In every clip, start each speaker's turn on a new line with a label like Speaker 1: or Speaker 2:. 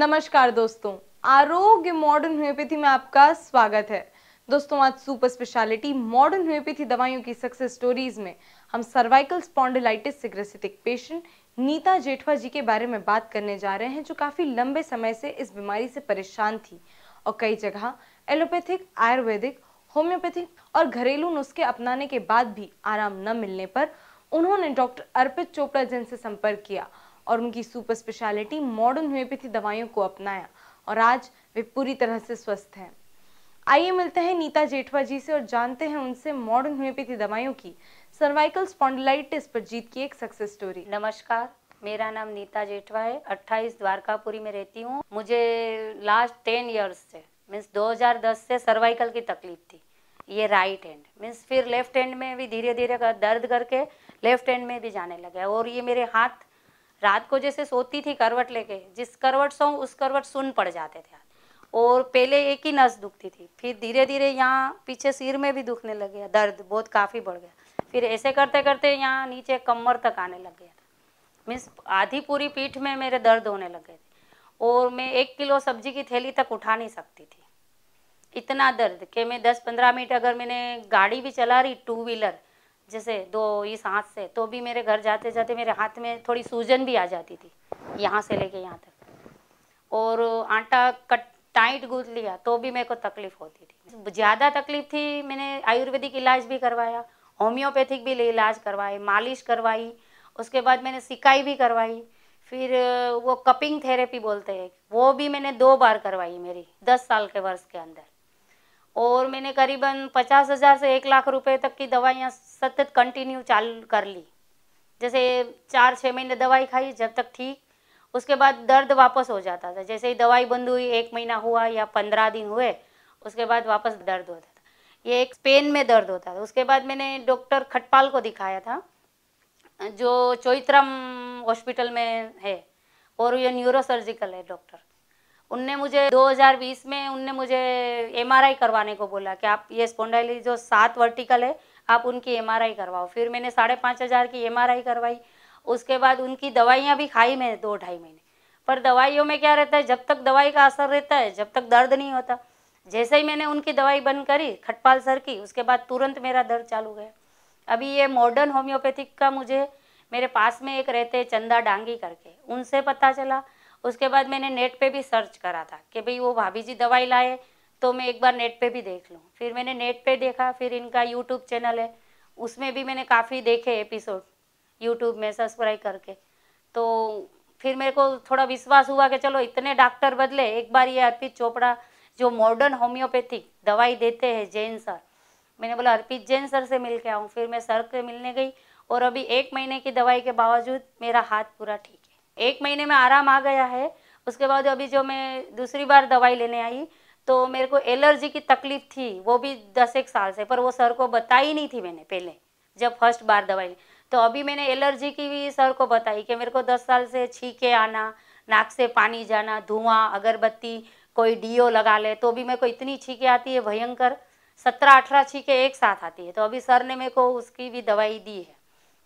Speaker 1: नमस्कार दोस्तों आरोग्य मॉडर्न होम्योपैथी में आपका स्वागत है दोस्तों आज सुपर स्पेशलिटी मॉडर्न होम्योपैथी दवाइयों की सक्सेस स्टोरीज में हम सर्वाइकल स्पॉन्डिलाइटिस से ग्रसित एक पेशेंट नीता जेठवा जी के बारे में बात करने जा रहे हैं जो काफ़ी लंबे समय से इस बीमारी से परेशान थी और कई जगह एलोपैथिक आयुर्वेदिक होम्योपैथिक और घरेलू नुस्खे अपनाने के बाद भी आराम न मिलने पर उन्होंने डॉक्टर अर्पित चोपड़ा जैन से संपर्क किया और उनकी सुपर स्पेशलिटी मॉडर्न होम्योपैथी दवाइयों को अपनाया और आज वे पूरी तरह से स्वस्थ हैं आइए मिलते हैं नीता जेठवा जी से और जानते हैं उनसे मॉडर्न होम्योपैथी दवाइयों की सर्वाइकल स्पॉन्डिलाइटिस पर जीत की एक सक्सेस स्टोरी नमस्कार मेरा नाम नीता जेठवा है
Speaker 2: 28 द्वारकापुरी में रहती हूँ मुझे लास्ट टेन इयर्स से मीन्स 2010 से सर्वाइकल की तकलीफ थी ये राइट हैंड मीन्स फिर लेफ्ट हैंड में भी धीरे धीरे दर्द करके लेफ्ट हैंड में भी जाने लगा और ये मेरे हाथ रात को जैसे सोती थी करवट लेके जिस करवट सो उस करवट सुन पड़ जाते थे और पहले एक ही नस दुखती थी फिर धीरे धीरे यहाँ पीछे सिर में भी दुखने लग गया दर्द बहुत काफ़ी बढ़ गया फिर ऐसे करते करते यहाँ नीचे कमर तक आने लग गया था मीन्स आधी पूरी पीठ में मेरे दर्द होने लग गए थे और मैं एक किलो सब्जी की थैली तक उठा नहीं सकती थी इतना दर्द कि मैं दस पंद्रह मिनट अगर मैंने गाड़ी भी चला रही टू व्हीलर जैसे दो इस हाथ से तो भी मेरे घर जाते जाते मेरे हाथ में थोड़ी सूजन भी आ जाती थी यहाँ से लेके यहाँ तक और आटा कट टाइट गूंथ लिया तो भी मेरे को तकलीफ होती थी ज़्यादा तकलीफ थी मैंने आयुर्वेदिक इलाज भी करवाया होम्योपैथिक भी इलाज करवाए मालिश करवाई उसके बाद मैंने सिकाई भी करवाई फिर वो कपिंग थेरेपी बोलते हैं वो भी मैंने दो बार करवाई मेरी दस साल के वर्ष के अंदर और मैंने करीबन पचास हज़ार से एक लाख रुपए तक की दवाइयाँ सतत कंटिन्यू चालू कर ली जैसे चार छः महीने दवाई खाई जब तक ठीक उसके बाद दर्द वापस हो जाता था जैसे ही दवाई बंद हुई एक महीना हुआ या पंद्रह दिन हुए उसके बाद वापस दर्द होता था ये एक पेन में दर्द होता था उसके बाद मैंने डॉक्टर खटपाल को दिखाया था जो चोइत्रम हॉस्पिटल में है और ये न्यूरोसर्जिकल है डॉक्टर उनने मुझे 2020 में उनने मुझे एम करवाने को बोला कि आप ये स्पोंडाइलिस जो सात वर्टिकल है आप उनकी एम करवाओ फिर मैंने साढ़े पाँच हज़ार की एम करवाई उसके बाद उनकी दवाइयाँ भी खाई मैंने दो ढाई महीने पर दवाइयों में क्या रहता है जब तक दवाई का असर रहता है जब तक दर्द नहीं होता जैसे ही मैंने उनकी दवाई बंद करी खटपाल सर की उसके बाद तुरंत मेरा दर्द चालू गया अभी ये मॉडर्न होम्योपैथिक का मुझे मेरे पास में एक रहते चंदा डांगी करके उनसे पता चला उसके बाद मैंने नेट पे भी सर्च करा था कि भाई वो भाभी जी दवाई लाए तो मैं एक बार नेट पे भी देख लूँ फिर मैंने नेट पे देखा फिर इनका यूट्यूब चैनल है उसमें भी मैंने काफ़ी देखे एपिसोड यूट्यूब में सब्सक्राइब करके तो फिर मेरे को थोड़ा विश्वास हुआ कि चलो इतने डॉक्टर बदले एक बार ये अर्पित चोपड़ा जो मॉडर्न होम्योपैथिक दवाई देते हैं जैन सर मैंने बोला अर्पित जैन सर से मिल के आऊँ फिर मैं सर के मिलने गई और अभी एक महीने की दवाई के बावजूद मेरा हाथ पूरा ठीक एक महीने में आराम आ गया है उसके बाद अभी जो मैं दूसरी बार दवाई लेने आई तो मेरे को एलर्जी की तकलीफ थी वो भी दस एक साल से पर वो सर को बताई नहीं थी मैंने पहले जब फर्स्ट बार दवाई ली तो अभी मैंने एलर्जी की भी सर को बताई कि मेरे को दस साल से छीके आना नाक से पानी जाना धुआं अगरबत्ती कोई डीओ लगा ले तो भी मेरे को इतनी छीके आती है भयंकर सत्रह अठारह छीके एक साथ आती है तो अभी सर ने मेरे को उसकी भी दवाई दी है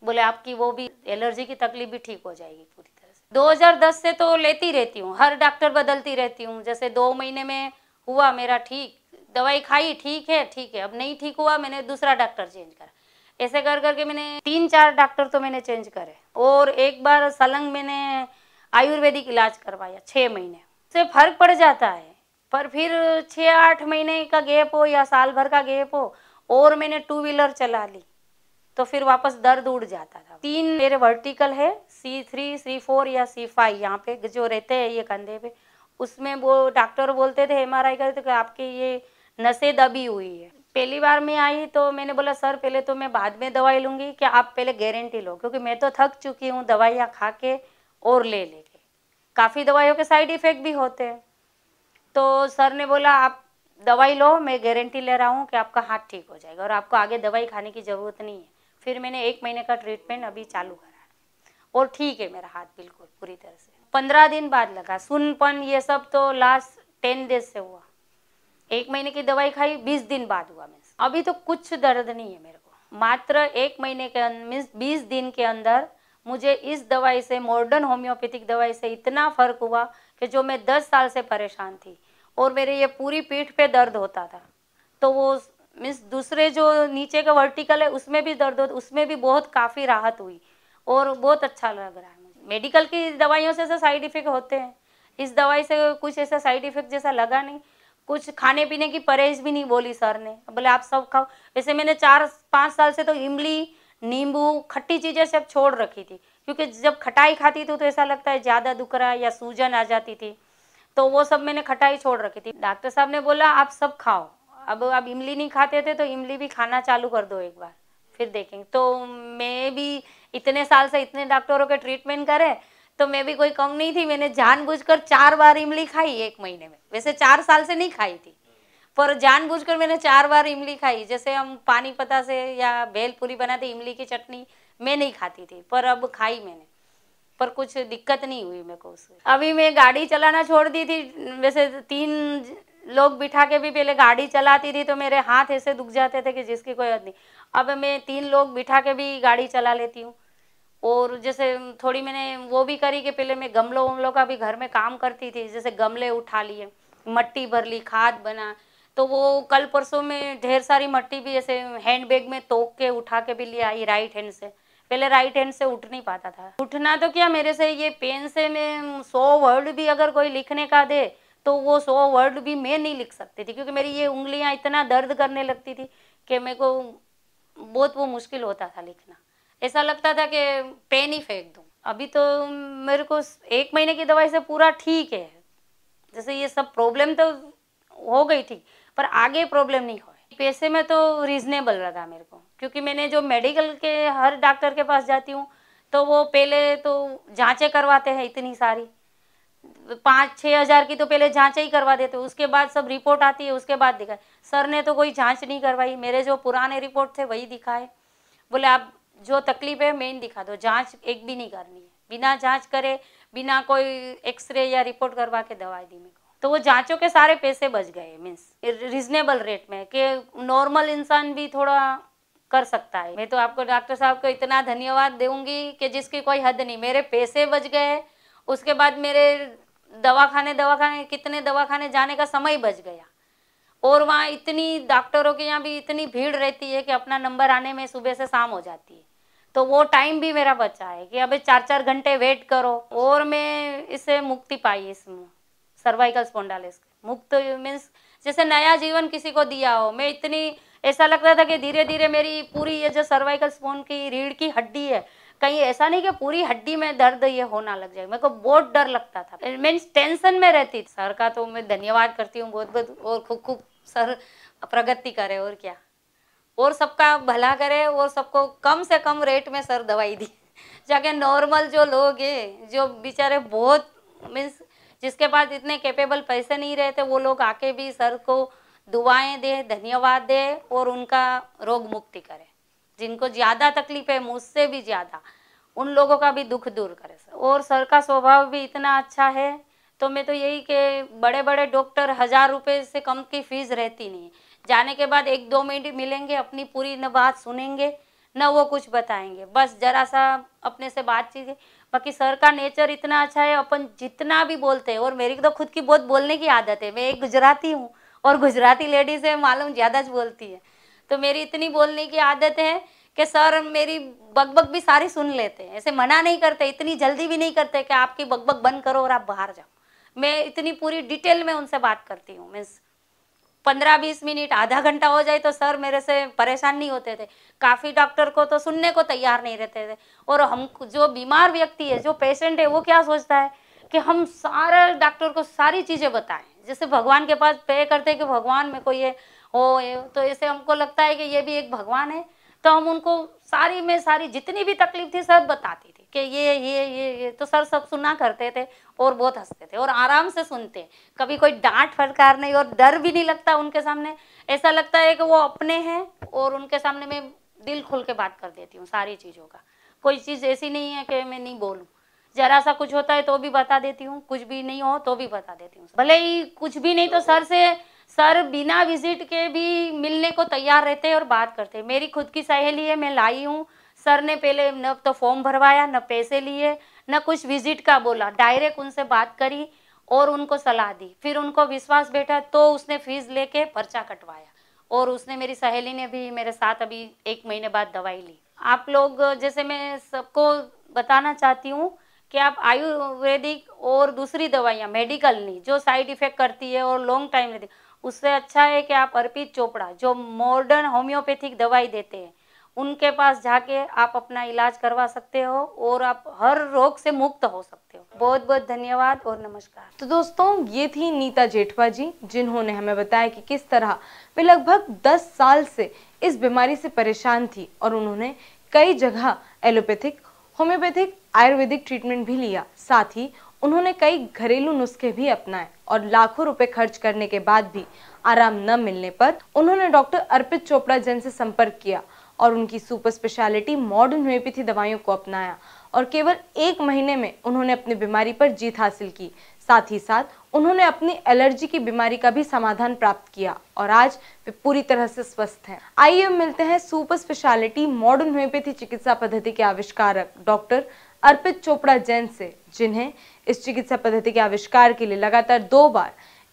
Speaker 2: बोले आपकी वो भी एलर्जी की तकलीफ भी ठीक हो जाएगी पूरी तरह 2010 से तो लेती रहती हूँ हर डॉक्टर बदलती रहती हूँ जैसे दो महीने में हुआ मेरा ठीक दवाई खाई ठीक है ठीक है अब नहीं ठीक हुआ मैंने दूसरा डॉक्टर चेंज करा ऐसे कर करके मैंने तीन चार डॉक्टर तो मैंने चेंज करे और एक बार सलंग मैंने आयुर्वेदिक इलाज करवाया छः महीने से फर्क पड़ जाता है पर फिर छः आठ महीने का गैप हो या साल भर का गैप हो और मैंने टू व्हीलर चला ली तो फिर वापस दर्द उड़ जाता था तीन मेरे वर्टिकल है सी थ्री सी फोर या सी फाइव यहाँ पे जो रहते हैं ये कंधे पे उसमें वो डॉक्टर बोलते थे एम आर आई करते आपकी आपके ये नशे दबी हुई है पहली बार मैं आई तो मैंने बोला सर पहले तो मैं बाद में दवाई लूंगी कि आप पहले गारंटी लो क्योंकि मैं तो थक चुकी हूँ दवाइयाँ खा के और ले लेके काफ़ी दवाइयों के साइड इफ़ेक्ट भी होते हैं तो सर ने बोला आप दवाई लो मैं गारंटी ले रहा हूँ कि आपका हाथ ठीक हो जाएगा और आपको आगे दवाई खाने की ज़रूरत नहीं है फिर मैंने एक महीने का ट्रीटमेंट अभी चालू करा और ठीक है मेरा हाथ बिल्कुल पूरी तरह से पंद्रह दिन बाद लगा सुनपन ये सब तो लास्ट टेन डेज से हुआ एक महीने की दवाई खाई बीस दिन बाद हुआ मैं अभी तो कुछ दर्द नहीं है मेरे को मात्र एक महीने के मीन्स बीस दिन के अंदर मुझे इस दवाई से मॉडर्न होम्योपैथिक दवाई से इतना फ़र्क हुआ कि जो मैं दस साल से परेशान थी और मेरे ये पूरी पीठ पे दर्द होता था तो वो मीन्स दूसरे जो नीचे का वर्टिकल है उसमें भी दर्द हो उसमें भी बहुत काफ़ी राहत हुई और बहुत अच्छा लग रहा है मेडिकल की दवाइयों से ऐसा साइड इफ़ेक्ट होते हैं इस दवाई से कुछ ऐसा साइड इफ़ेक्ट जैसा लगा नहीं कुछ खाने पीने की परहेज भी नहीं बोली सर ने बोले आप सब खाओ वैसे मैंने चार पाँच साल से तो इमली नींबू खट्टी चीज़ें सब छोड़ रखी थी क्योंकि जब खटाई खाती थी तो ऐसा लगता है ज़्यादा दुख रहा या सूजन आ जाती थी तो वो सब मैंने खटाई छोड़ रखी थी डॉक्टर साहब ने बोला आप सब खाओ अब अब इमली नहीं खाते थे तो इमली भी खाना चालू कर दो एक बार फिर देखेंगे तो मैं भी इतने साल से इतने डॉक्टरों के ट्रीटमेंट करे तो मैं भी कोई कम नहीं थी मैंने जानबूझकर चार बार इमली खाई एक महीने में वैसे चार साल से नहीं खाई थी पर जानबूझकर मैंने चार बार इमली खाई जैसे हम पानी पता से या भेलपूरी बनाते इमली की चटनी मैं नहीं खाती थी पर अब खाई मैंने पर कुछ दिक्कत नहीं हुई मेरे को उससे अभी मैं गाड़ी चलाना छोड़ दी थी वैसे तीन लोग बिठा के भी पहले गाड़ी चलाती थी तो मेरे हाथ ऐसे दुख जाते थे कि जिसकी कोई हद नहीं अब मैं तीन लोग बिठा के भी गाड़ी चला लेती हूँ और जैसे थोड़ी मैंने वो भी करी कि पहले मैं गमलों उमलों का भी घर में काम करती थी जैसे गमले उठा लिए मट्टी भर ली खाद बना तो वो कल परसों में ढेर सारी मट्टी भी ऐसे हैंड बैग में तोक के उठा के भी ले आई राइट हैंड से पहले राइट हैंड से उठ नहीं पाता था उठना तो क्या मेरे से ये पेन से मैं सौ वर्ड भी अगर कोई लिखने का दे तो वो सौ वर्ड भी मैं नहीं लिख सकती थी क्योंकि मेरी ये उंगलियाँ इतना दर्द करने लगती थी कि मेरे को बहुत वो मुश्किल होता था लिखना ऐसा लगता था कि पेन ही फेंक दूँ अभी तो मेरे को एक महीने की दवाई से पूरा ठीक है जैसे ये सब प्रॉब्लम तो हो गई थी पर आगे प्रॉब्लम नहीं हो पैसे में तो रीजनेबल रहा मेरे को क्योंकि मैंने जो मेडिकल के हर डॉक्टर के पास जाती हूँ तो वो पहले तो जाँचें करवाते हैं इतनी सारी पाँच छः हज़ार की तो पहले जाँच ही करवा देते उसके बाद सब रिपोर्ट आती है उसके बाद दिखाए सर ने तो कोई जाँच नहीं करवाई मेरे जो पुराने रिपोर्ट थे वही दिखाए बोले आप जो तकलीफ है मेन दिखा दो जाँच एक भी नहीं करनी है बिना जाँच करे बिना कोई एक्सरे या रिपोर्ट करवा के दवाई दी मेरे को तो वो जाँचों के सारे पैसे बच गए मीन्स रिजनेबल रेट में कि नॉर्मल इंसान भी थोड़ा कर सकता है मैं तो आपको डॉक्टर साहब को इतना धन्यवाद दूंगी कि जिसकी कोई हद नहीं मेरे पैसे बच गए उसके बाद मेरे दवाखाने दवाखाने कितने दवाखाने जाने का समय बच गया और वहाँ इतनी डॉक्टरों के यहाँ भी इतनी भीड़ रहती है कि अपना नंबर आने में सुबह से शाम हो जाती है तो वो टाइम भी मेरा बचा है कि अबे चार चार घंटे वेट करो और मैं इससे मुक्ति पाई इसमें सर्वाइकल स्पोंडालिस मुक्त मीन्स जैसे नया जीवन किसी को दिया हो मैं इतनी ऐसा लगता था कि धीरे धीरे मेरी पूरी ये जो सर्वाइकल स्पोन की रीढ़ की हड्डी है कहीं ऐसा नहीं कि पूरी हड्डी में दर्द ये होना लग जाए मेरे को बहुत डर लगता था मीन्स टेंशन में रहती थी सर का तो मैं धन्यवाद करती हूँ बहुत बहुत और खूब खूब सर प्रगति करे और क्या और सबका भला करे और सबको कम से कम रेट में सर दवाई दी जाके नॉर्मल जो लोग है जो बेचारे बहुत मीन्स जिसके पास इतने कैपेबल पैसे नहीं रहते वो लोग आके भी सर को दुआएं दे धन्यवाद दे और उनका रोग मुक्ति करें जिनको ज़्यादा तकलीफ है मुझसे भी ज़्यादा उन लोगों का भी दुख दूर करे सर और सर का स्वभाव भी इतना अच्छा है तो मैं तो यही के बड़े बड़े डॉक्टर हज़ार रुपये से कम की फीस रहती नहीं जाने के बाद एक दो मिनट मिलेंगे अपनी पूरी न बात सुनेंगे न वो कुछ बताएंगे बस जरा सा अपने से बातचीत बाकी सर का नेचर इतना अच्छा है अपन जितना भी बोलते हैं और मेरी तो खुद की बहुत बोलने की आदत है मैं एक गुजराती हूँ और गुजराती लेडीज़ है मालूम ज़्यादा बोलती है तो मेरी इतनी बोलने की आदत है कि सर मेरी बकबक भी सारी सुन लेते हैं ऐसे मना नहीं करते इतनी जल्दी भी नहीं करते कि आपकी बकबक बंद करो और आप बाहर जाओ मैं इतनी पूरी डिटेल में उनसे बात करती हूँ मीन्स पंद्रह बीस मिनट आधा घंटा हो जाए तो सर मेरे से परेशान नहीं होते थे काफ़ी डॉक्टर को तो सुनने को तैयार नहीं रहते थे और हम जो बीमार व्यक्ति है जो पेशेंट है वो क्या सोचता है कि हम सारे डॉक्टर को सारी चीज़ें बताएं जैसे भगवान के पास पे करते हैं कि भगवान मेरे को ये ओ ये तो ऐसे हमको लगता है कि ये भी एक भगवान है तो हम उनको सारी में सारी जितनी भी तकलीफ थी सब बताती थी कि ये ये ये ये तो सर सब सुना करते थे और बहुत हंसते थे और आराम से सुनते कभी कोई डांट फटकार नहीं और डर भी नहीं लगता उनके सामने ऐसा लगता है कि वो अपने हैं और उनके सामने मैं दिल खुल के बात कर देती हूँ सारी चीज़ों का कोई चीज़ ऐसी नहीं है कि मैं नहीं बोलूँ जरा सा कुछ होता है तो भी बता देती हूँ कुछ भी नहीं हो तो भी बता देती हूँ भले ही कुछ भी नहीं तो सर से सर बिना विजिट के भी मिलने को तैयार रहते हैं और बात करते हैं मेरी खुद की सहेली है मैं लाई हूँ सर ने पहले न तो फॉर्म भरवाया न पैसे लिए न कुछ विजिट का बोला डायरेक्ट उनसे बात करी और उनको सलाह दी फिर उनको विश्वास बैठा तो उसने फीस लेके पर्चा कटवाया और उसने मेरी सहेली ने भी मेरे साथ अभी एक महीने बाद दवाई ली आप लोग जैसे मैं सबको बताना चाहती हूँ कि आप आयुर्वेदिक और दूसरी दवाइयाँ मेडिकल नहीं जो साइड इफेक्ट करती है और लॉन्ग टाइम रहती उससे अच्छा है कि आप अर्पित चोपड़ा जो मॉडर्न होम्योपैथिक दवाई देते हैं उनके पास जाके आप अपना इलाज करवा सकते हो और आप हर रोग से मुक्त हो सकते हो बहुत बहुत धन्यवाद और
Speaker 1: नमस्कार तो दोस्तों ये थी नीता जेठवा जी जिन्होंने हमें बताया कि किस तरह वे लगभग 10 साल से इस बीमारी से परेशान थी और उन्होंने कई जगह एलोपैथिक होम्योपैथिक आयुर्वेदिक ट्रीटमेंट भी लिया साथ ही उन्होंने कई घरेलू नुस्खे भी अपनाए और लाखों रुपए खर्च करने के बाद भी आराम न मिलने पर उन्होंने डॉक्टर अर्पित चोपड़ा जैन से संपर्क किया और उनकी सुपर स्पेशलिटी मॉडर्न होम्योपैथी दवाइयों को अपनाया और केवल एक महीने में उन्होंने अपनी बीमारी पर जीत हासिल की साथ ही साथ उन्होंने अपनी एलर्जी की बीमारी का भी समाधान प्राप्त किया और आज वे पूरी तरह से स्वस्थ हैं। आइए मिलते हैं सुपर स्पेशलिटी मॉडर्न होम्योपैथी चिकित्सा पद्धति के आविष्कारक डॉक्टर अर्पित चोपड़ा जैन से जिन्हें इस चिकित्सा पद्धति के आविष्कार के लिए लगातार दो बार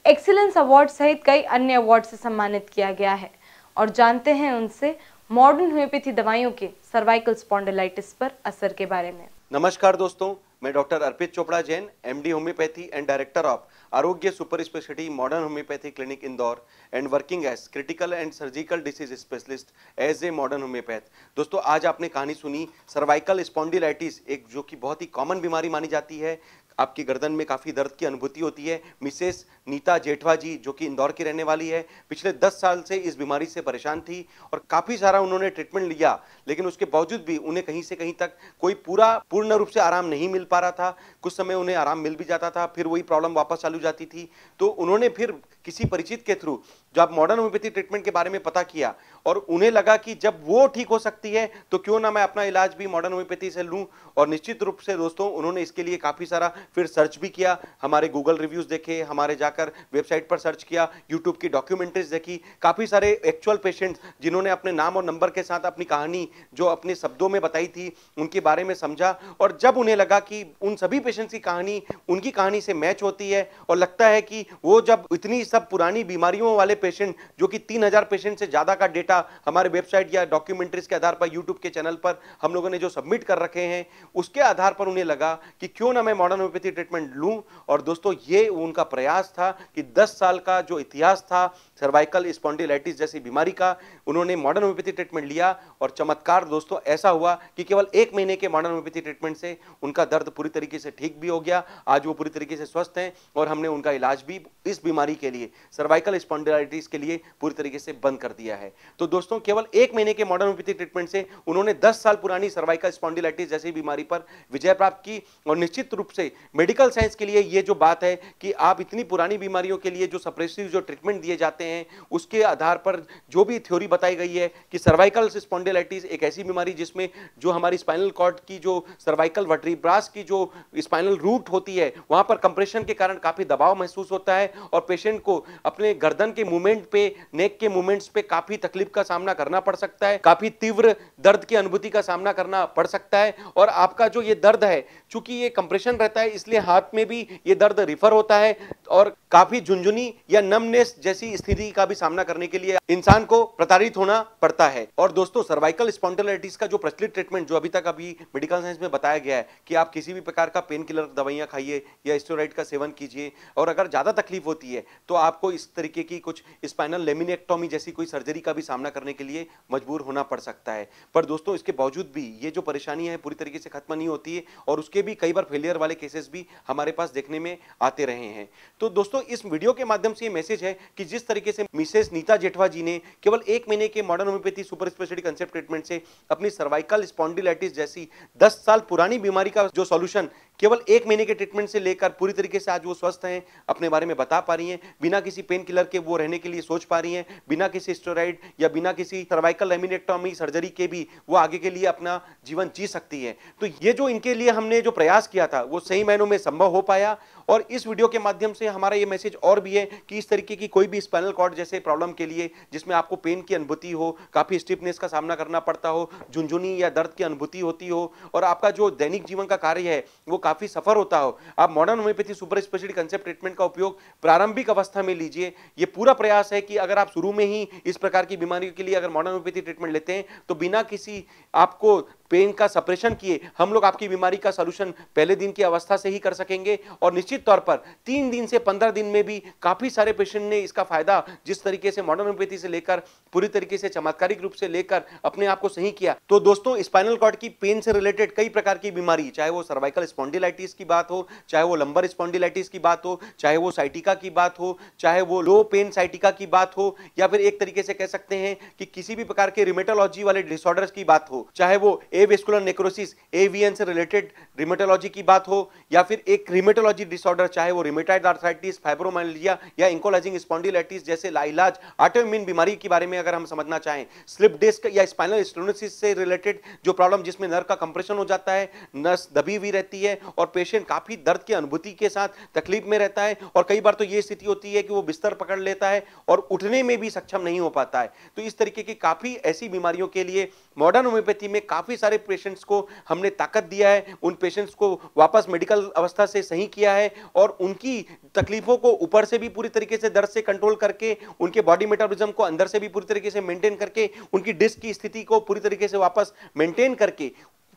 Speaker 1: एक्सीलेंस अवार्ड सहित कई अन्य अवार्ड से सम्मानित किया गया है और जानते हैं उनसे मॉडर्न होम्योपैथी दवाइयों के सर्वाइकल स्पॉन्डिलाइटिस पर असर के बारे में
Speaker 3: नमस्कार दोस्तों मैं doctor Arpit Chopra Jain MD homoeopathy and director of Arogya super speciality modern homoeopathy clinic Indore and working as critical and surgical disease specialist as a modern homoeopath दोस्तों आज आपने कहानी सुनी सर्वाइकल स्पॉन्डिलाइटिस एक जो कि बहुत ही कॉमन बीमारी मानी जाती है आपकी गर्दन में काफ़ी दर्द की अनुभूति होती है मिसेस नीता जेठवा जी जो कि इंदौर की रहने वाली है पिछले 10 साल से इस बीमारी से परेशान थी और काफ़ी सारा उन्होंने ट्रीटमेंट लिया लेकिन उसके बावजूद भी उन्हें कहीं से कहीं तक कोई पूरा पूर्ण रूप से आराम नहीं मिल पा रहा था कुछ समय उन्हें आराम मिल भी जाता था फिर वही प्रॉब्लम वापस चालू जाती थी तो उन्होंने फिर किसी परिचित के थ्रू जो आप मॉडर्न होम्योपैथी ट्रीटमेंट के बारे में पता किया और उन्हें लगा कि जब वो ठीक हो सकती है तो क्यों ना मैं अपना इलाज भी मॉडर्न होम्योपैथी से लूँ और निश्चित रूप से दोस्तों उन्होंने इसके लिए काफ़ी सारा फिर सर्च भी किया हमारे गूगल रिव्यूज़ देखे हमारे जाकर वेबसाइट पर सर्च किया यूट्यूब की डॉक्यूमेंट्रीज देखी काफ़ी सारे एक्चुअल पेशेंट्स जिन्होंने अपने नाम और नंबर के साथ अपनी कहानी जो अपने शब्दों में बताई थी उनके बारे में समझा और जब उन्हें लगा कि उन सभी पेशेंट्स की कहानी उनकी कहानी से मैच होती है और लगता है कि वो जब इतनी सब पुरानी बीमारियों वाले पेशेंट जो कि 3000 पेशेंट से ज़्यादा का डेटा हमारे वेबसाइट या डॉक्यूमेंट्रीज के आधार पर यूट्यूब के चैनल पर हम लोगों ने जो सबमिट कर रखे हैं उसके आधार पर उन्हें लगा कि क्यों ना मैं मॉडर्न होम्योपैथी ट्रीटमेंट लूँ और दोस्तों ये उनका प्रयास था कि दस साल का जो इतिहास था सर्वाइकल स्पॉन्डिलाइटिस जैसी बीमारी का उन्होंने मॉडर्न होम्योपैथी ट्रीटमेंट लिया और चमत्कार दोस्तों ऐसा हुआ कि केवल एक महीने के मॉडर्न होम्योपैथी ट्रीटमेंट से उनका दर्द पूरी तरीके से ठीक भी हो गया आज वो पूरी तरीके से स्वस्थ हैं और हमने उनका इलाज भी इस बीमारी के लिए सर्वाइकल स्पॉन्डिलाइटिस कैटेगरीज के लिए पूरी तरीके से बंद कर दिया है तो दोस्तों केवल एक महीने के मॉडर्न होम्योपैथी ट्रीटमेंट से उन्होंने दस साल पुरानी सर्वाइकल स्पॉन्डिलाइटिस जैसी बीमारी पर विजय प्राप्त की और निश्चित रूप से मेडिकल साइंस के लिए ये जो बात है कि आप इतनी पुरानी बीमारियों के लिए जो सप्रेसिव जो ट्रीटमेंट दिए जाते हैं उसके आधार पर जो भी थ्योरी बताई गई है कि सर्वाइकल स्पॉन्डिलाइटिस एक ऐसी बीमारी जिसमें जो हमारी स्पाइनल कॉर्ड की जो सर्वाइकल वर्टिब्रास की जो स्पाइनल रूट होती है वहां पर कंप्रेशन के कारण काफी दबाव महसूस होता है और पेशेंट को अपने गर्दन के मूव मूवमेंट पे नेक के मूवमेंट्स पे काफी तकलीफ का सामना करना पड़ सकता है काफी तीव्र दर्द की अनुभूति का सामना करना पड़ सकता है और आपका जो ये दर्द है चूंकि ये कंप्रेशन रहता है इसलिए हाथ में भी ये दर्द रिफर होता है और काफी झुंझुनी या नमनेस जैसी स्थिति का भी सामना करने के लिए इंसान को प्रताड़ित होना पड़ता है और दोस्तों सर्वाइकल स्पॉन्डलाइटिस का जो प्रचलित ट्रीटमेंट जो अभी तक अभी मेडिकल साइंस में बताया गया है कि आप किसी भी प्रकार का पेन किलर दवाइयां खाइए या स्टोराइड का सेवन कीजिए और अगर ज़्यादा तकलीफ होती है तो आपको इस तरीके की कुछ स्पाइनल लेमिनेक्टोमी जैसी कोई सर्जरी का भी सामना करने के लिए मजबूर होना पड़ सकता है पर दोस्तों इसके बावजूद भी ये जो परेशानी है पूरी तरीके से खत्म नहीं होती है और उसके भी कई बार फेलियर वाले केसेस भी हमारे पास देखने में आते रहे हैं तो दोस्तों इस वीडियो के माध्यम से ये मैसेज है कि जिस तरीके से मिसेस नीता जेठवा जी ने केवल एक महीने के modern homoeopathy super speciality concept treatment से अपनी सर्वाइकल स्पॉन्डिलाइटिस जैसी दस साल पुरानी बीमारी का जो सोल्यूशन केवल एक महीने के ट्रीटमेंट से लेकर पूरी तरीके से आज वो स्वस्थ हैं अपने बारे में बता पा रही हैं बिना किसी पेन किलर के वो रहने के लिए सोच पा रही हैं बिना किसी स्टोराइड या बिना किसी सर्वाइकल एमिनेक्टॉमी सर्जरी के भी वो आगे के लिए अपना जीवन जी सकती है तो ये जो इनके लिए हमने जो प्रयास किया था वो सही महीनों में संभव हो पाया और इस वीडियो के माध्यम से हमारा ये मैसेज और भी है कि इस तरीके की कोई भी स्पाइनल कॉर्ड जैसे प्रॉब्लम के लिए जिसमें आपको पेन की अनुभूति हो काफ़ी स्टिफनेस का सामना करना पड़ता हो झुंझुनी या दर्द की अनुभूति होती हो और आपका जो दैनिक जीवन का कार्य है वो काफ़ी सफर होता हो आप modern homoeopathy super speciality concept treatment का उपयोग प्रारंभिक अवस्था में लीजिए ये पूरा प्रयास है कि अगर आप शुरू में ही इस प्रकार की बीमारियों के लिए अगर मॉडर्न होम्योपैथी ट्रीटमेंट लेते हैं तो बिना किसी आपको पेन का सप्रेशन किए हम लोग आपकी बीमारी का सोल्यूशन पहले दिन की अवस्था से ही कर सकेंगे और निश्चित तौर पर तीन दिन से पंद्रह दिन में भी काफ़ी सारे पेशेंट ने इसका फायदा जिस तरीके से मॉडर्न होम्योपैथी से लेकर पूरी तरीके से चमत्कारिक रूप से लेकर अपने आप को सही किया तो दोस्तों स्पाइनल कॉर्ड की पेन से रिलेटेड कई प्रकार की बीमारी चाहे वो सर्वाइकल स्पॉन्डिलाइटिस की बात हो चाहे वो लंबर स्पॉन्डिलाइटिस की बात हो चाहे वो साइटिका की बात हो चाहे वो लो पेन साइटिका की बात हो या फिर एक तरीके से कह सकते हैं कि किसी भी प्रकार के रिमेटोलॉजी वाले डिसऑर्डर्स की बात हो चाहे वो एवेस्कुलर नेक्रोसिस एवीएन से रिलेटेड रिमेटोलॉजी की बात हो या फिर एक रिमेटोलॉजी डिसऑर्डर चाहे वो रिमेटाइड आर्थराइटिस फाइब्रोमाइलिया या इंकोलाइजिंग स्पॉन्डिलाइटिस जैसे लाइलाज आटोमिन बीमारी के बारे में अगर हम समझना चाहें स्लिप डिस्क या स्पाइनल स्टोनोसिस से रिलेटेड जो प्रॉब्लम जिसमें नर्व का कंप्रेशन हो जाता है नर्स दबी हुई रहती है और पेशेंट काफ़ी दर्द की अनुभूति के साथ तकलीफ में रहता है और कई बार तो ये स्थिति होती है कि वो बिस्तर पकड़ लेता है और उठने में भी सक्षम नहीं हो पाता है तो इस तरीके की काफ़ी ऐसी बीमारियों के लिए मॉडर्न होम्योपैथी में काफ़ी सारी सारे पेशेंट्स को हमने ताकत दिया है उन पेशेंट्स को वापस मेडिकल अवस्था से सही किया है और उनकी तकलीफों को ऊपर से भी पूरी तरीके से दर्द से कंट्रोल करके उनके बॉडी मेटाबॉलिज्म को अंदर से भी पूरी तरीके से मेंटेन करके उनकी डिस्क की स्थिति को पूरी तरीके से वापस मेंटेन करके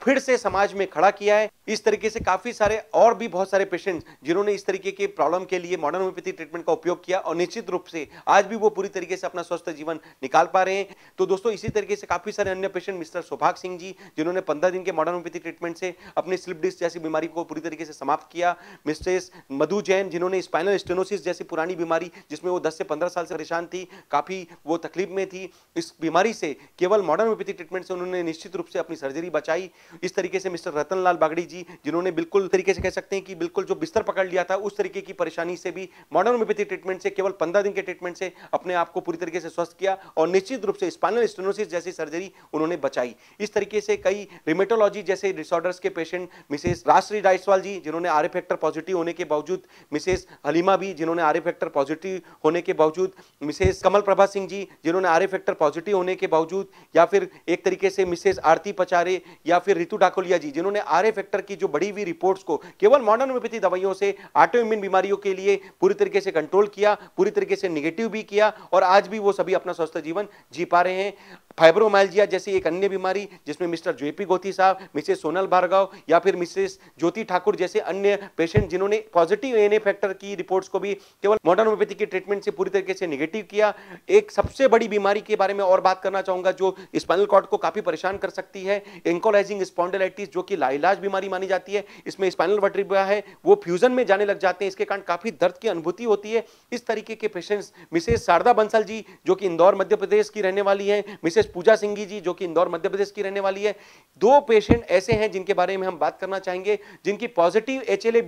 Speaker 3: फिर से समाज में खड़ा किया है इस तरीके से काफी सारे और भी बहुत सारे पेशेंट्स जिन्होंने इस तरीके के प्रॉब्लम के लिए मॉडर्न होम्योपैथी ट्रीटमेंट का उपयोग किया और निश्चित रूप से आज भी वो पूरी तरीके से अपना स्वस्थ जीवन निकाल पा रहे हैं तो दोस्तों इसी तरीके से काफी सारे अन्य पेशेंट मिस्टर सौभाग सिंह जी जिन्होंने पंद्रह दिन के मॉडर्न होम्योपैथी ट्रीटमेंट से अपनी स्लिप डिस्क जैसी बीमारी को पूरी तरीके से समाप्त किया मिस्ट्रेस मधु जैन जिन्होंने स्पाइनल स्टेनोसिस जैसी पुरानी बीमारी जिसमें वो दस से पंद्रह साल से परेशान थी काफी वो तकलीफ में थी इस बीमारी से केवल मॉडर्न होम्योपैथी ट्रीटमेंट से उन्होंने निश्चित रूप से अपनी सर्जरी बचाई इस तरीके से मिस्टर रतन लाल बागड़ी जी जिन्होंने बिल्कुल तरीके से कह सकते हैं कि बिल्कुल जो बिस्तर पकड़ लिया था उस तरीके की परेशानी से भी मॉडर्न होम्योपैथी ट्रीटमेंट से केवल पंद्रह दिन के ट्रीटमेंट से अपने आप को पूरी तरीके से स्वस्थ किया और निश्चित रूप से स्पाइनल स्टेनोसिस जैसी सर्जरी उन्होंने बचाई इस तरीके से कई रिमेटोलॉजी जैसे डिसऑर्डर्स के पेशेंट मिसेस राष्ट्रीय डाइसवाल जी जिन्होंने आर फैक्टर पॉजिटिव होने के बावजूद मिसेस हलीमा भी जिन्होंने आर फैक्टर पॉजिटिव होने के बावजूद मिसेस कमल प्रभा सिंह जी जिन्होंने आर फैक्टर पॉजिटिव होने के बावजूद या फिर एक तरीके से मिसेस आरती पचारे या फिर रितु ठाकुलिया जी जिन्होंने आर फैक्टर की जो बड़ी हुई रिपोर्ट्स को केवल मॉडर्न होम्योपैथी दवाइयों से ऑटोइम्यून बीमारियों के लिए पूरी तरीके से कंट्रोल किया पूरी तरीके से निगेटिव भी किया और आज भी वो सभी अपना स्वस्थ जीवन जी पा रहे हैं फाइब्रोमाइलजिया जैसी एक अन्य बीमारी जिसमें मिस्टर जेपी गोथी साहब मिसेस सोनल भार्गव या फिर मिसेस ज्योति ठाकुर जैसे अन्य पेशेंट जिन्होंने पॉजिटिव एन फैक्टर की रिपोर्ट्स को भी केवल मॉडर्न होम्योपैथी की ट्रीटमेंट से पूरी तरीके से निगेटिव किया एक सबसे बड़ी बीमारी के बारे में और बात करना चाहूँगा जो स्पाइनल कॉर्ड को काफ़ी परेशान कर सकती है एंकोलाइजिंग स्पॉन्डलाइटिस जो कि लाइलाज बीमारी मानी जाती है इसमें स्पाइनल वर्ट्रिबा है वो फ्यूजन में जाने लग जाते हैं इसके कारण काफ़ी दर्द की अनुभूति होती है इस तरीके के पेशेंट्स मिसेस शारदा बंसल जी जो कि इंदौर मध्य प्रदेश की रहने वाली है मिसेस मिसेस पूजा सिंघी जी जो कि इंदौर मध्य प्रदेश की रहने वाली है दो पेशेंट ऐसे हैं जिनके बारे में हम बात करना चाहेंगे जिनकी पॉजिटिव एच एल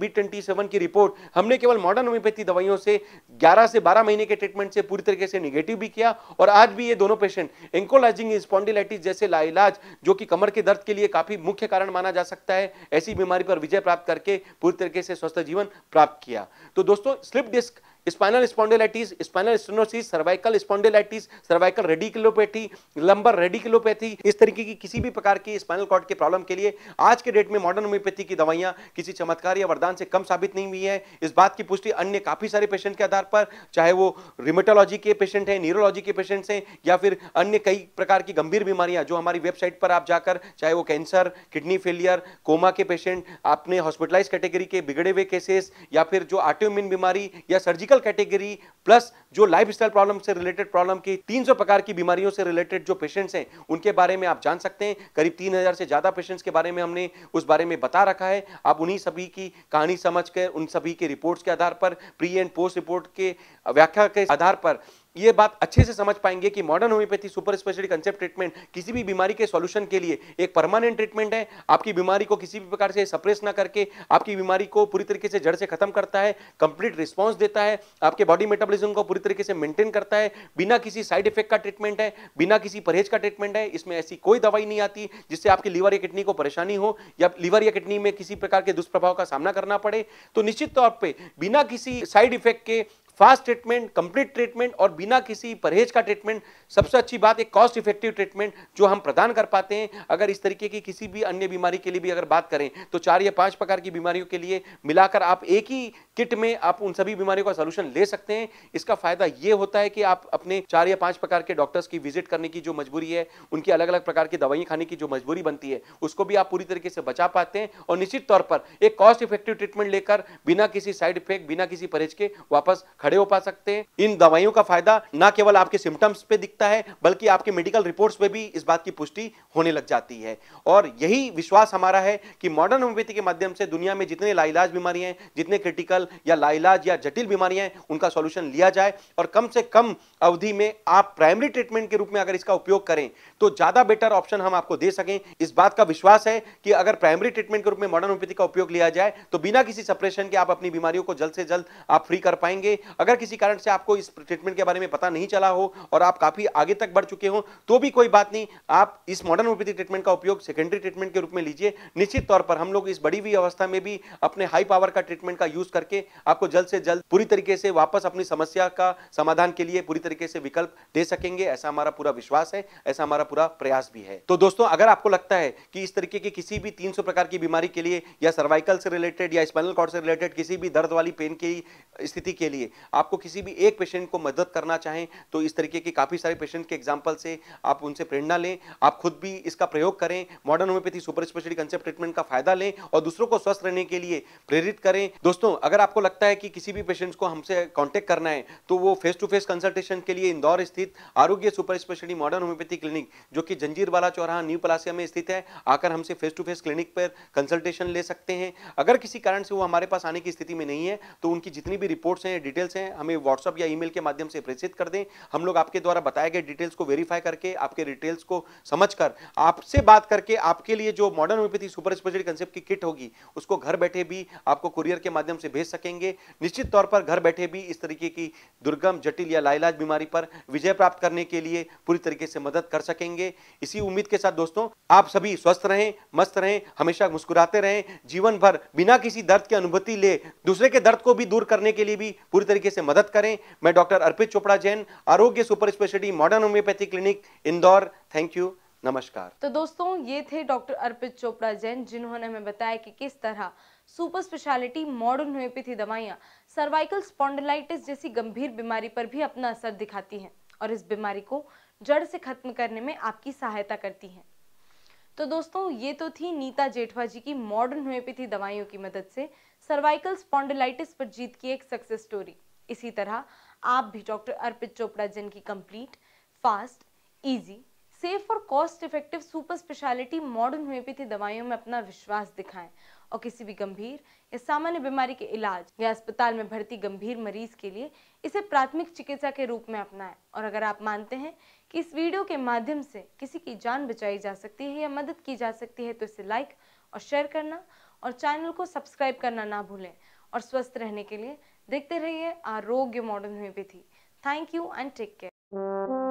Speaker 3: की रिपोर्ट हमने केवल मॉडर्न होम्योपैथी दवाइयों से 11 से 12 महीने के ट्रीटमेंट से पूरी तरीके से निगेटिव भी किया और आज भी ये दोनों पेशेंट एंकोलाइजिंग स्पॉन्डिलाइटिस जैसे लाइलाज जो कि कमर के दर्द के लिए काफी मुख्य कारण माना जा सकता है ऐसी बीमारी पर विजय प्राप्त करके पूरी तरीके से स्वस्थ जीवन प्राप्त किया तो दोस्तों slip disc spinal spondylitis spinal stenosis cervical spondylitis cervical radiculopathy lumbar radiculopathy इस तरीके की किसी भी प्रकार की स्पाइनल कॉर्ड के प्रॉब्लम के लिए आज के डेट में मॉडर्न होम्योपैथी की दवाइयाँ किसी चमत्कार या वरदान से कम साबित नहीं हुई है इस बात की पुष्टि अन्य काफ़ी सारे पेशेंट के आधार पर चाहे वो रिमेटोलॉजी के पेशेंट हैं न्यूरोलॉजी के पेशेंट्स हैं या फिर अन्य कई प्रकार की गंभीर बीमारियां जो हमारी वेबसाइट पर आप जाकर चाहे वो कैंसर किडनी फेलियर कोमा के पेशेंट आपने हॉस्पिटलाइज कैटेगरी के बिगड़े हुए केसेस या फिर जो आटोमिन बीमारी या सर्जिकल मेडिकल कैटेगरी प्लस जो लाइफ स्टाइल प्रॉब्लम से रिलेटेड प्रॉब्लम की 300 प्रकार की बीमारियों से रिलेटेड जो पेशेंट्स हैं उनके बारे में आप जान सकते हैं करीब 3000 से ज़्यादा पेशेंट्स के बारे में हमने उस बारे में बता रखा है आप उन्हीं सभी की कहानी समझ कर उन सभी के रिपोर्ट्स के आधार पर प्री एंड पोस्ट रिपोर्ट के व्याख्या के आधार पर ये बात अच्छे से समझ पाएंगे कि modern homoeopathy super speciality concept treatment किसी भी बीमारी के सॉल्यूशन के लिए एक परमानेंट ट्रीटमेंट है आपकी बीमारी को किसी भी प्रकार से सप्रेस ना करके आपकी बीमारी को पूरी तरीके से जड़ से खत्म करता है कंप्लीट रिस्पॉन्स देता है आपके बॉडी मेटाबोलिज्म को पूरी तरीके से मेंटेन करता है बिना किसी साइड इफेक्ट का ट्रीटमेंट है बिना किसी परहेज का ट्रीटमेंट है इसमें ऐसी कोई दवाई नहीं आती जिससे आपकी लीवर या किडनी को परेशानी हो या लीवर या किडनी में किसी प्रकार के दुष्प्रभाव का सामना करना पड़े तो निश्चित तौर पर बिना किसी साइड इफेक्ट के फास्ट ट्रीटमेंट कंप्लीट ट्रीटमेंट और बिना किसी परहेज का ट्रीटमेंट सबसे अच्छी बात एक कॉस्ट इफेक्टिव ट्रीटमेंट जो हम प्रदान कर पाते हैं अगर इस तरीके की किसी भी अन्य बीमारी के लिए भी अगर बात करें तो चार या पांच प्रकार की बीमारियों के लिए मिलाकर आप एक ही किट में आप उन सभी बीमारियों का सोल्यूशन ले सकते हैं इसका फायदा ये होता है कि आप अपने चार या पांच प्रकार के डॉक्टर्स की विजिट करने की जो मजबूरी है उनकी अलग अलग प्रकार की दवाइयाँ खाने की जो मजबूरी बनती है उसको भी आप पूरी तरीके से बचा पाते हैं और निश्चित तौर पर एक कॉस्ट इफेक्टिव ट्रीटमेंट लेकर बिना किसी साइड इफेक्ट बिना किसी परहेज के वापस खड़े हो पा सकते हैं इन दवाइयों का फायदा न केवल आपके सिम्टम्स पे दिखता है बल्कि आपके मेडिकल रिपोर्ट्स पे भी इस बात की पुष्टि होने लग जाती है और यही विश्वास हमारा है कि मॉडर्न होम्योपैथी के माध्यम से दुनिया में जितने लाइलाज बीमारियां हैं जितने क्रिटिकल या लाइलाज या जटिल बीमारियां हैं उनका सोल्यूशन लिया जाए और कम से कम अवधि में आप प्राइमरी ट्रीटमेंट के रूप में अगर इसका उपयोग करें तो ज़्यादा बेटर ऑप्शन हम आपको दे सकें इस बात का विश्वास है कि अगर प्राइमरी ट्रीटमेंट के रूप में मॉडर्न होम्योपैथी का उपयोग लिया जाए तो बिना किसी सप्रेशन के आप अपनी बीमारियों को जल्द से जल्द आप फ्री कर पाएंगे अगर किसी कारण से आपको इस ट्रीटमेंट के बारे में पता नहीं चला हो और आप काफ़ी आगे तक बढ़ चुके हो तो भी कोई बात नहीं आप इस मॉडर्न होम्योपैथी ट्रीटमेंट का उपयोग सेकेंडरी ट्रीटमेंट के रूप में लीजिए निश्चित तौर पर हम लोग इस बड़ी हुई अवस्था में भी अपने हाई पावर का ट्रीटमेंट का यूज़ करके आपको जल्द से जल्द पूरी तरीके से वापस अपनी समस्या का समाधान के लिए पूरी तरीके से विकल्प दे सकेंगे ऐसा हमारा पूरा विश्वास है ऐसा हमारा पूरा प्रयास भी है तो दोस्तों अगर आपको लगता है कि इस तरीके की किसी भी 300 प्रकार की बीमारी के लिए या सर्वाइकल से रिलेटेड या स्पाइनल कॉर्ड से रिलेटेड किसी भी दर्द वाली पेन की स्थिति के लिए आपको किसी भी एक पेशेंट को मदद करना चाहें तो इस तरीके के काफ़ी सारे पेशेंट के एग्जाम्पल से आप उनसे प्रेरणा लें आप खुद भी इसका प्रयोग करें modern homoeopathy super speciality concept treatment का फायदा लें और दूसरों को स्वस्थ रहने के लिए प्रेरित करें दोस्तों अगर आपको लगता है कि किसी भी पेशेंट्स को हमसे कॉन्टैक्ट करना है तो वो फेस टू फेस कंसल्टेशन के लिए इंदौर स्थित Arogya super speciality modern homoeopathy clinic जो कि जंजीरवाला चौराहा न्यू पलासिया में स्थित है आकर हमसे फेस टू फेस क्लिनिक पर कंसल्टेशन ले सकते हैं अगर किसी कारण से वो हमारे पास आने की स्थिति में नहीं है तो उनकी जितनी भी रिपोर्ट्स हैं डिटेल्स डिटेल्स हैं हमें व्हाट्सअप या ईमेल के माध्यम से प्रेषित कर दें हम लोग आपके द्वारा बताए गए डिटेल्स को वेरीफाई करके आपके डिटेल्स को समझकर आपसे बात करके आपके लिए जो modern homoeopathy super speciality concept की किट होगी उसको घर बैठे भी आपको कुरियर के माध्यम से भेज सकेंगे निश्चित तौर पर घर बैठे भी इस तरीके की दुर्गम जटिल या लाइलाज बीमारी पर विजय प्राप्त करने के लिए पूरी तरीके से मदद कर सकेंगे इसी उम्मीद के साथ दोस्तों आप सभी स्वस्थ रहें मस्त रहें हमेशा मुस्कुराते रहें जीवन भर बिना किसी दर्द की अनुभूति ले दूसरे के दर्द को भी दूर करने के लिए भी पूरी तरीके तरीके से मदद करें मैं doctor Arpit Chopra Jain Arogya super speciality modern homoeopathy clinic Indore thank you नमस्कार
Speaker 1: तो दोस्तों ये थे डॉक्टर अर्पित चोपड़ा जैन जिन्होंने हमें बताया कि किस तरह सुपर स्पेशलिटी मॉडर्न होम्योपैथी दवाइयाँ सर्वाइकल स्पॉन्डलाइटिस जैसी गंभीर बीमारी पर भी अपना असर दिखाती हैं और इस बीमारी को जड़ से खत्म करने में आपकी सहायता करती हैं तो दोस्तों ये तो थी नीता जेठवा जी की मॉडर्न होम्योपैथी दवाइयों की मदद से सर्वाइकल स्पॉन्डिलाइटिस पर जीत की एक सक्सेस स्टोरी इसी तरह आप भी डॉक्टर अर्पित चोपड़ा जिन की कंप्लीट फास्ट इजी सेफ और cost effective super speciality modern homoeopathy दवाइयों में अपना विश्वास दिखाएं और किसी भी गंभीर या सामान्य बीमारी के इलाज या अस्पताल में भर्ती गंभीर मरीज के लिए इसे प्राथमिक चिकित्सा के रूप में अपनाएं और अगर आप मानते हैं कि इस वीडियो के माध्यम से किसी की जान बचाई जा सकती है या मदद की जा सकती है तो इसे लाइक और शेयर करना और चैनल को सब्सक्राइब करना ना भूलें और स्वस्थ रहने के लिए देखते रहिए Arogya modern homoeopathy thank you and take care